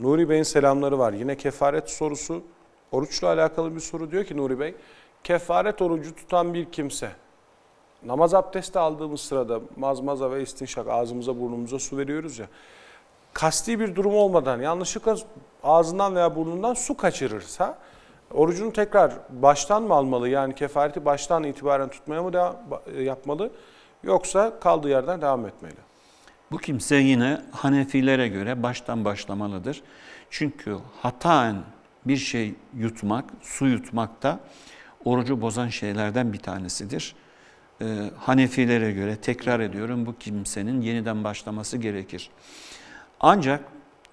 Nuri Bey'in selamları var. Yine kefaret sorusu. Oruçla alakalı bir soru diyor ki Nuri Bey. Kefaret orucu tutan bir kimse namaz abdesti aldığımız sırada mazmaza ve istinşak ağzımıza burnumuza su veriyoruz ya. Kasti bir durum olmadan yanlışlıkla ağzından veya burnundan su kaçırırsa orucunu tekrar baştan mı almalı? Yani kefareti baştan itibaren tutmaya mı devam, yapmalı? Yoksa kaldığı yerden devam etmeli? Bu kimse yine Hanefilere göre baştan başlamalıdır. Çünkü hataen bir şey yutmak, su yutmak da orucu bozan şeylerden bir tanesidir. Ee, Hanefilere göre tekrar ediyorum bu kimsenin yeniden başlaması gerekir. Ancak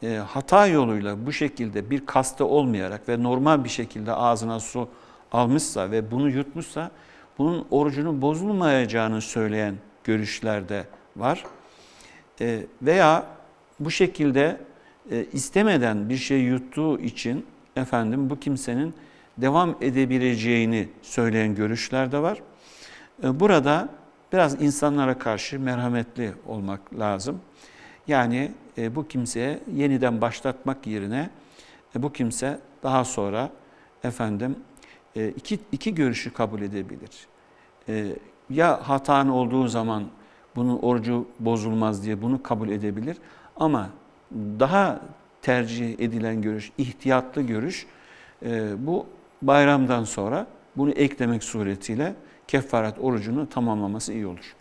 e, hata yoluyla bu şekilde bir kasta olmayarak ve normal bir şekilde ağzına su almışsa ve bunu yutmuşsa bunun orucunun bozulmayacağını söyleyen görüşlerde var. E, veya bu şekilde e, istemeden bir şey yuttuğu için efendim bu kimsenin devam edebileceğini söyleyen görüşler de var. E, burada biraz insanlara karşı merhametli olmak lazım. Yani bu kimseye yeniden başlatmak yerine bu kimse daha sonra efendim iki, iki görüşü kabul edebilir. ya hatan olduğu zaman bunun orucu bozulmaz diye bunu kabul edebilir. Ama daha tercih edilen görüş, ihtiyatlı görüş e, bu bayramdan sonra bunu eklemek suretiyle kefaret orucunu tamamlaması iyi olur.